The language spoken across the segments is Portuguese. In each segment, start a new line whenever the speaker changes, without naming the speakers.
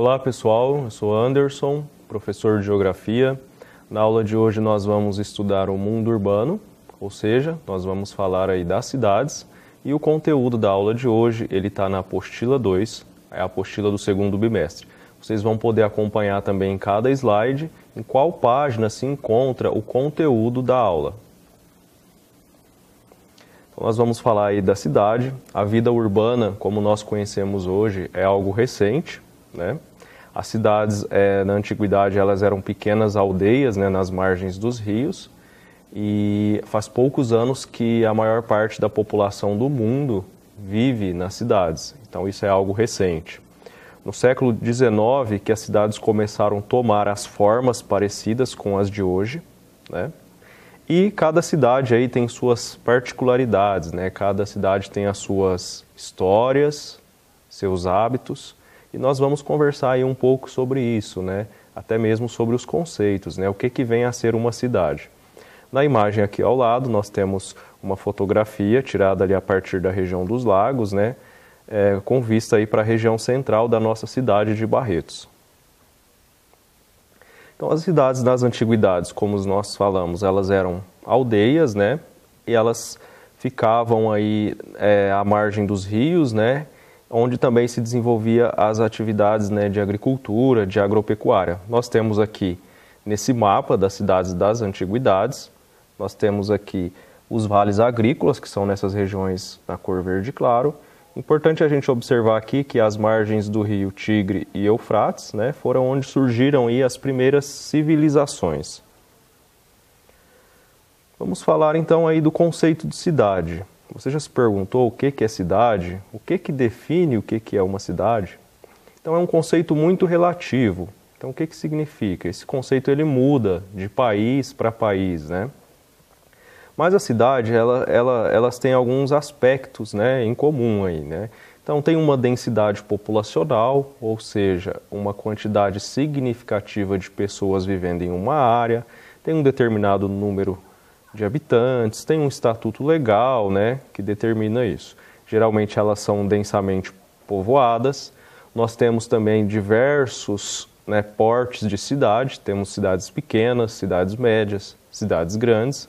Olá pessoal, eu sou Anderson, professor de Geografia. Na aula de hoje nós vamos estudar o mundo urbano, ou seja, nós vamos falar aí das cidades e o conteúdo da aula de hoje ele está na apostila 2, é a apostila do segundo bimestre. Vocês vão poder acompanhar também em cada slide em qual página se encontra o conteúdo da aula. Então, nós vamos falar aí da cidade. A vida urbana, como nós conhecemos hoje, é algo recente, né? As cidades é, na antiguidade elas eram pequenas aldeias né, nas margens dos rios e faz poucos anos que a maior parte da população do mundo vive nas cidades. Então isso é algo recente. No século XIX que as cidades começaram a tomar as formas parecidas com as de hoje, né? E cada cidade aí tem suas particularidades, né? Cada cidade tem as suas histórias, seus hábitos e nós vamos conversar aí um pouco sobre isso, né? até mesmo sobre os conceitos, né? o que, que vem a ser uma cidade. Na imagem aqui ao lado, nós temos uma fotografia tirada ali a partir da região dos lagos, né? É, com vista aí para a região central da nossa cidade de Barretos. Então, as cidades das antiguidades, como nós falamos, elas eram aldeias, né? E elas ficavam aí é, à margem dos rios, né? onde também se desenvolvia as atividades né, de agricultura, de agropecuária. Nós temos aqui, nesse mapa das cidades das antiguidades, nós temos aqui os vales agrícolas, que são nessas regiões da cor verde claro. Importante a gente observar aqui que as margens do rio Tigre e Eufrates né, foram onde surgiram aí as primeiras civilizações. Vamos falar então aí do conceito de cidade. Você já se perguntou o que é cidade? O que que define o que é uma cidade? Então é um conceito muito relativo. Então o que que significa? Esse conceito ele muda de país para país, né? Mas a cidade, ela, ela, elas têm alguns aspectos né, em comum aí, né? Então tem uma densidade populacional, ou seja, uma quantidade significativa de pessoas vivendo em uma área, tem um determinado número de habitantes, tem um estatuto legal né, que determina isso. Geralmente elas são densamente povoadas. Nós temos também diversos né, portes de cidade, temos cidades pequenas, cidades médias, cidades grandes.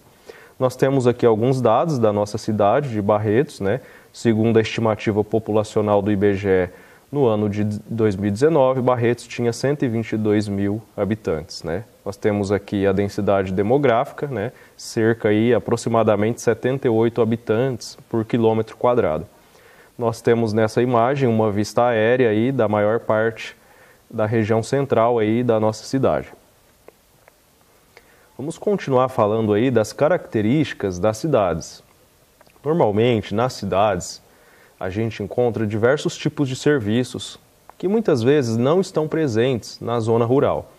Nós temos aqui alguns dados da nossa cidade de Barretos, né? Segundo a estimativa populacional do IBGE, no ano de 2019, Barretos tinha 122 mil habitantes, né? Nós temos aqui a densidade demográfica, né, cerca aí aproximadamente 78 habitantes por quilômetro quadrado. Nós temos nessa imagem uma vista aérea aí da maior parte da região central aí da nossa cidade. Vamos continuar falando aí das características das cidades. Normalmente, nas cidades, a gente encontra diversos tipos de serviços que muitas vezes não estão presentes na zona rural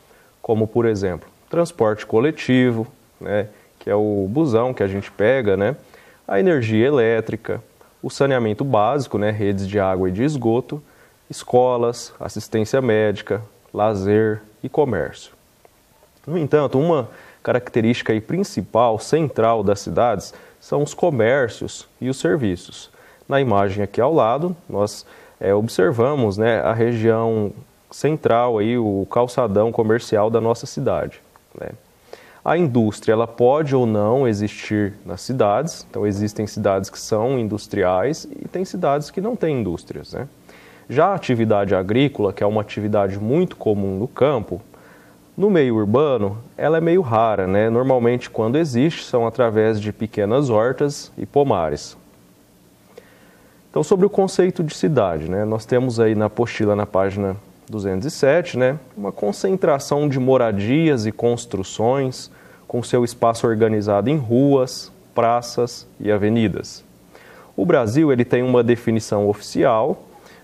como por exemplo transporte coletivo, né, que é o busão que a gente pega, né, a energia elétrica, o saneamento básico, né, redes de água e de esgoto, escolas, assistência médica, lazer e comércio. No entanto, uma característica principal, central das cidades são os comércios e os serviços. Na imagem aqui ao lado, nós é, observamos né, a região central aí o calçadão comercial da nossa cidade. Né? A indústria ela pode ou não existir nas cidades, então existem cidades que são industriais e tem cidades que não têm indústrias. Né? Já a atividade agrícola, que é uma atividade muito comum no campo, no meio urbano, ela é meio rara, né? Normalmente, quando existe, são através de pequenas hortas e pomares. Então, sobre o conceito de cidade, né? Nós temos aí na apostila, na página 207, né, uma concentração de moradias e construções com seu espaço organizado em ruas, praças e avenidas. O Brasil ele tem uma definição oficial.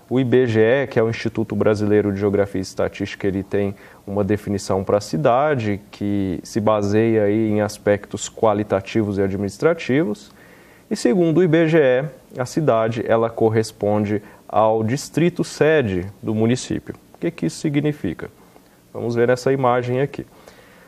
O IBGE, que é o Instituto Brasileiro de Geografia e Estatística, ele tem uma definição para a cidade que se baseia aí em aspectos qualitativos e administrativos. E segundo o IBGE, a cidade ela corresponde ao distrito sede do município. O que, que isso significa? Vamos ver essa imagem aqui.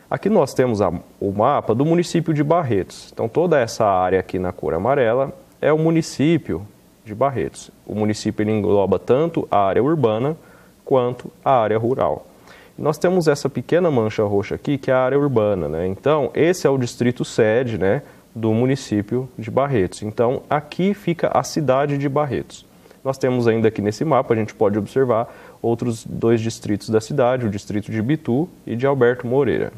Aqui nós temos a, o mapa do município de Barretos. Então, toda essa área aqui na cor amarela é o município de Barretos. O município engloba tanto a área urbana quanto a área rural. nós temos essa pequena mancha roxa aqui, que é a área urbana. Né? Então, esse é o distrito sede né, do município de Barretos. Então, aqui fica a cidade de Barretos. Nós temos ainda aqui nesse mapa, a gente pode observar outros dois distritos da cidade, o distrito de Bitu e de Alberto Moreira.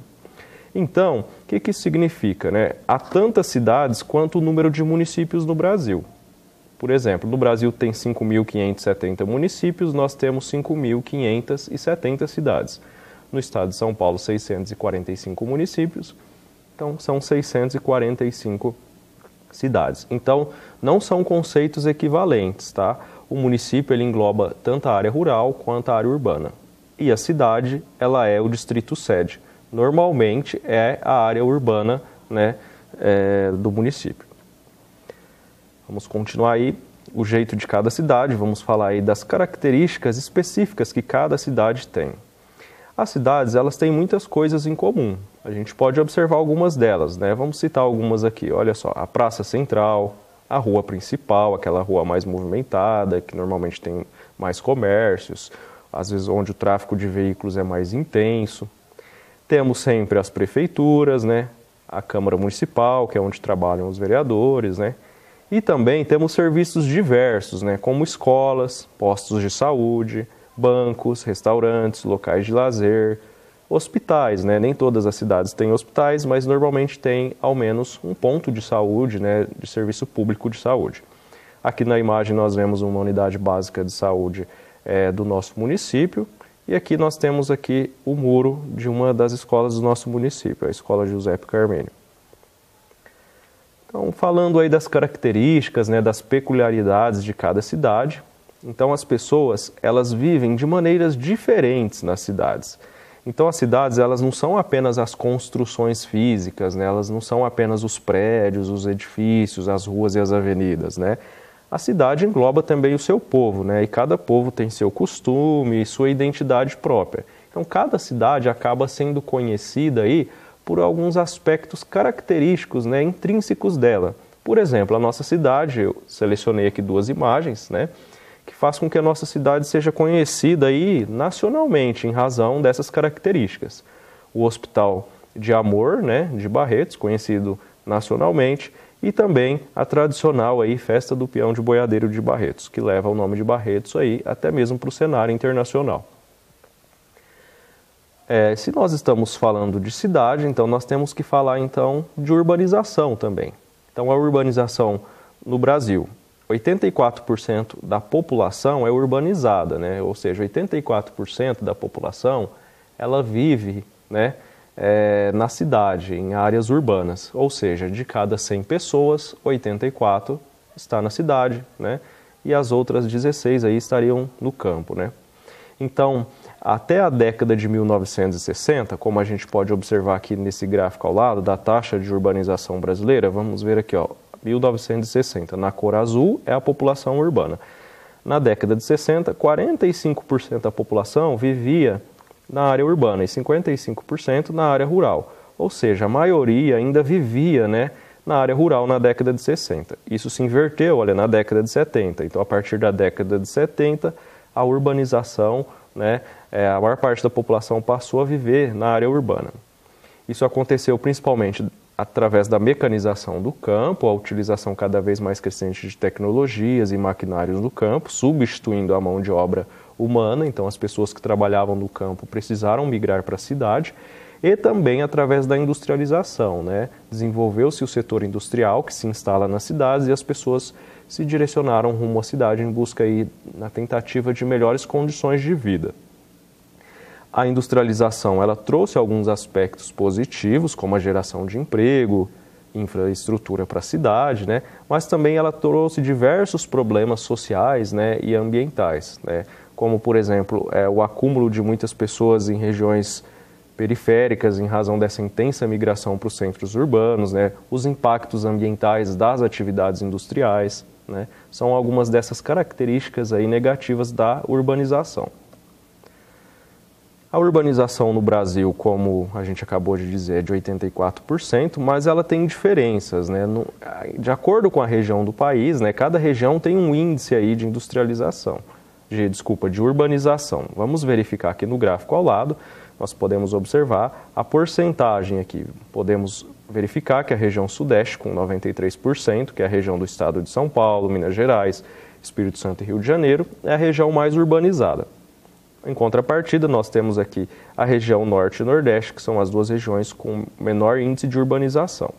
Então, o que, que isso significa? Né? Há tantas cidades quanto o número de municípios no Brasil. Por exemplo, no Brasil tem 5.570 municípios, nós temos 5.570 cidades. No estado de São Paulo, 645 municípios, então são 645 cidades. Então, não são conceitos equivalentes, tá? O município ele engloba tanto a área rural quanto a área urbana. E a cidade, ela é o distrito sede. Normalmente é a área urbana né, é, do município. Vamos continuar aí o jeito de cada cidade, vamos falar aí das características específicas que cada cidade tem. As cidades, elas têm muitas coisas em comum. A gente pode observar algumas delas, né? Vamos citar algumas aqui. Olha só, a praça central, a rua principal, aquela rua mais movimentada, que normalmente tem mais comércios, às vezes onde o tráfego de veículos é mais intenso. Temos sempre as prefeituras, né? a Câmara Municipal, que é onde trabalham os vereadores, né? E também temos serviços diversos, né? como escolas, postos de saúde, bancos, restaurantes, locais de lazer, hospitais, né? Nem todas as cidades têm hospitais, mas normalmente tem ao menos um ponto de saúde, né, de serviço público de saúde. Aqui na imagem nós vemos uma unidade básica de saúde é, do nosso município e aqui nós temos aqui o muro de uma das escolas do nosso município, a Escola José Carmênio. Então, falando aí das características, né, das peculiaridades de cada cidade, então as pessoas, elas vivem de maneiras diferentes nas cidades. Então as cidades elas não são apenas as construções físicas, né? elas não são apenas os prédios, os edifícios, as ruas e as avenidas, né? A cidade engloba também o seu povo, né? E cada povo tem seu costume e sua identidade própria. Então cada cidade acaba sendo conhecida aí por alguns aspectos característicos, né, intrínsecos dela. Por exemplo, a nossa cidade, eu selecionei aqui duas imagens, né? que faz com que a nossa cidade seja conhecida aí nacionalmente em razão dessas características. O Hospital de Amor, né, de Barretos, conhecido nacionalmente, e também a tradicional aí festa do peão de boiadeiro de Barretos, que leva o nome de Barretos aí até mesmo para o cenário internacional. É, se nós estamos falando de cidade, então nós temos que falar então de urbanização também. Então a urbanização no Brasil, 84% da população é urbanizada, né? ou seja, 84% da população ela vive né, é, na cidade, em áreas urbanas. Ou seja, de cada 100 pessoas, 84 está na cidade né? e as outras 16 aí estariam no campo. Né? Então, até a década de 1960, como a gente pode observar aqui nesse gráfico ao lado, da taxa de urbanização brasileira, vamos ver aqui, ó, 1960. Na cor azul é a população urbana. Na década de 60, 45% da população vivia na área urbana e 55% na área rural. Ou seja, a maioria ainda vivia né, na área rural na década de 60. Isso se inverteu olha, na década de 70. Então, a partir da década de 70, a urbanização, né, é, a maior parte da população passou a viver na área urbana. Isso aconteceu principalmente através da mecanização do campo, a utilização cada vez mais crescente de tecnologias e maquinários no campo, substituindo a mão de obra humana, então as pessoas que trabalhavam no campo precisaram migrar para a cidade, e também através da industrialização. Né? Desenvolveu-se o setor industrial que se instala nas cidades e as pessoas se direcionaram rumo à cidade em busca aí, na tentativa de melhores condições de vida a industrialização ela trouxe alguns aspectos positivos, como a geração de emprego, infraestrutura para a cidade, né? mas também ela trouxe diversos problemas sociais né? e ambientais, né? como, por exemplo, é, o acúmulo de muitas pessoas em regiões periféricas em razão dessa intensa migração para os centros urbanos, né? os impactos ambientais das atividades industriais, né? são algumas dessas características aí negativas da urbanização. A urbanização no Brasil, como a gente acabou de dizer, é de 84%, mas ela tem diferenças. Né? No, de acordo com a região do país, né, cada região tem um índice aí de industrialização, de, desculpa, de urbanização. Vamos verificar aqui no gráfico ao lado, nós podemos observar a porcentagem aqui. Podemos verificar que a região sudeste, com 93%, que é a região do estado de São Paulo, Minas Gerais, Espírito Santo e Rio de Janeiro, é a região mais urbanizada. Em contrapartida, nós temos aqui a região norte e nordeste, que são as duas regiões com menor índice de urbanização.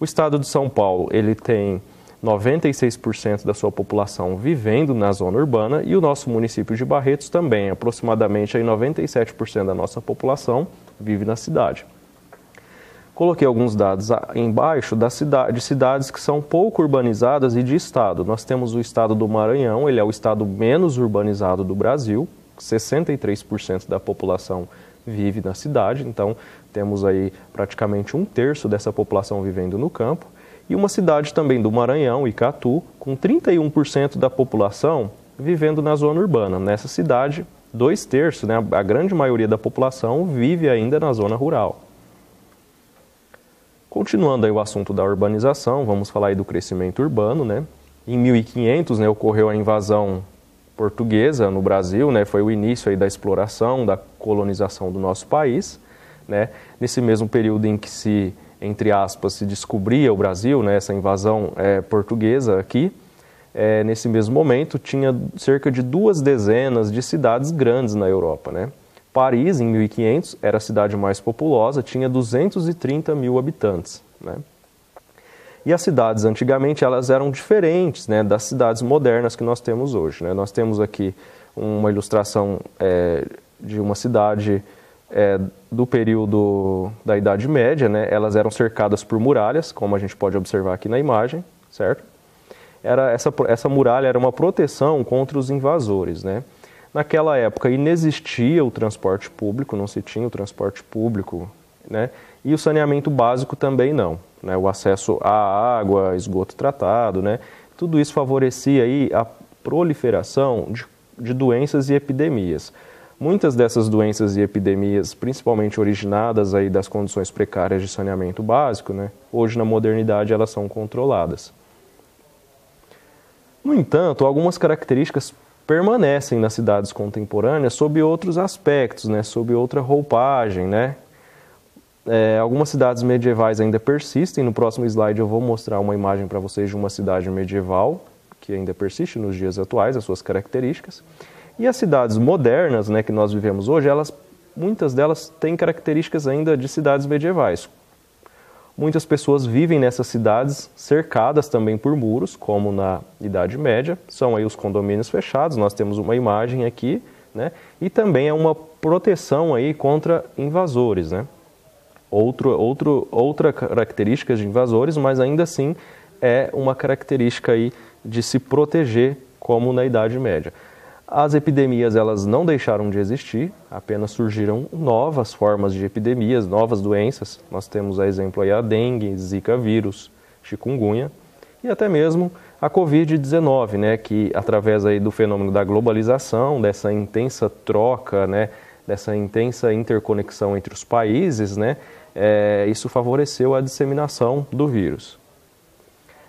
O estado de São Paulo, ele tem 96% da sua população vivendo na zona urbana e o nosso município de Barretos também, aproximadamente aí 97% da nossa população vive na cidade. Coloquei alguns dados embaixo das cidade, de cidades que são pouco urbanizadas e de estado. Nós temos o estado do Maranhão, ele é o estado menos urbanizado do Brasil, 63% da população vive na cidade, então temos aí praticamente um terço dessa população vivendo no campo. E uma cidade também do Maranhão, Icatu, com 31% da população vivendo na zona urbana. Nessa cidade, dois terços, né, a grande maioria da população vive ainda na zona rural. Continuando aí o assunto da urbanização, vamos falar aí do crescimento urbano, né? Em 1500, né, ocorreu a invasão portuguesa no Brasil, né, foi o início aí da exploração, da colonização do nosso país, né, nesse mesmo período em que se, entre aspas, se descobria o Brasil, né, essa invasão é, portuguesa aqui, é, nesse mesmo momento tinha cerca de duas dezenas de cidades grandes na Europa, né. Paris, em 1500, era a cidade mais populosa, tinha 230 mil habitantes, né. E as cidades antigamente elas eram diferentes né, das cidades modernas que nós temos hoje. Né? Nós temos aqui uma ilustração é, de uma cidade é, do período da Idade Média. Né? Elas eram cercadas por muralhas, como a gente pode observar aqui na imagem, certo? Era essa, essa muralha era uma proteção contra os invasores. Né? Naquela época inexistia o transporte público, não se tinha o transporte público, né? e o saneamento básico também não. Né? O acesso à água, esgoto tratado, né? tudo isso favorecia aí a proliferação de, de doenças e epidemias. Muitas dessas doenças e epidemias, principalmente originadas aí das condições precárias de saneamento básico, né, hoje na modernidade elas são controladas. No entanto, algumas características permanecem nas cidades contemporâneas sob outros aspectos, né, sob outra roupagem, né, é, algumas cidades medievais ainda persistem. No próximo slide eu vou mostrar uma imagem para vocês de uma cidade medieval que ainda persiste nos dias atuais, as suas características. E as cidades modernas, né, que nós vivemos hoje, elas muitas delas têm características ainda de cidades medievais. Muitas pessoas vivem nessas cidades cercadas também por muros, como na Idade Média. São aí os condomínios fechados. Nós temos uma imagem aqui, né? E também é uma proteção aí contra invasores, né? outro, outro, outra característica de invasores, mas ainda assim é uma característica aí de se proteger, como na Idade Média. As epidemias elas não deixaram de existir, apenas surgiram novas formas de epidemias, novas doenças. Nós temos a exemplo aí a dengue, zika vírus, chikungunya e até mesmo a COVID-19, né, que através aí do fenômeno da globalização, dessa intensa troca, né, dessa intensa interconexão entre os países, né, é, isso favoreceu a disseminação do vírus.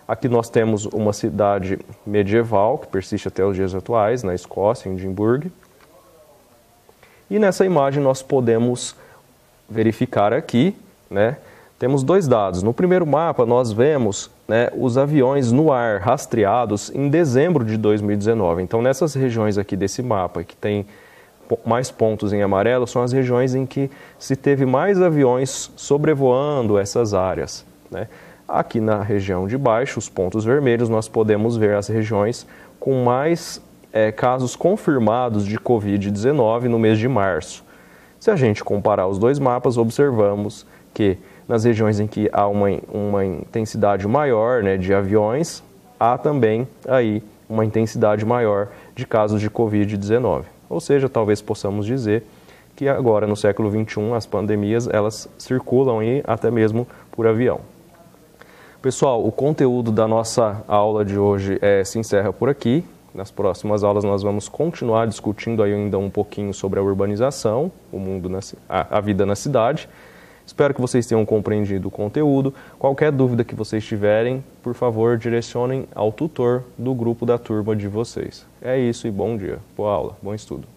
Aqui nós temos uma cidade medieval que persiste até os dias atuais, na Escócia, em Edimburgo. E nessa imagem nós podemos verificar aqui, né, temos dois dados. No primeiro mapa nós vemos né, os aviões no ar rastreados em dezembro de 2019. Então nessas regiões aqui desse mapa que tem mais pontos em amarelo são as regiões em que se teve mais aviões sobrevoando essas áreas. Né? Aqui na região de baixo, os pontos vermelhos, nós podemos ver as regiões com mais é, casos confirmados de Covid-19 no mês de março. Se a gente comparar os dois mapas, observamos que nas regiões em que há uma, uma intensidade maior né, de aviões, há também aí uma intensidade maior de casos de Covid-19. Ou seja, talvez possamos dizer que agora no século 21 as pandemias elas circulam e até mesmo por avião. Pessoal, o conteúdo da nossa aula de hoje é, se encerra por aqui. Nas próximas aulas nós vamos continuar discutindo ainda um pouquinho sobre a urbanização, o mundo na, a, a vida na cidade. Espero que vocês tenham compreendido o conteúdo. Qualquer dúvida que vocês tiverem, por favor, direcionem ao tutor do grupo da turma de vocês. É isso e bom dia. Boa aula, bom estudo.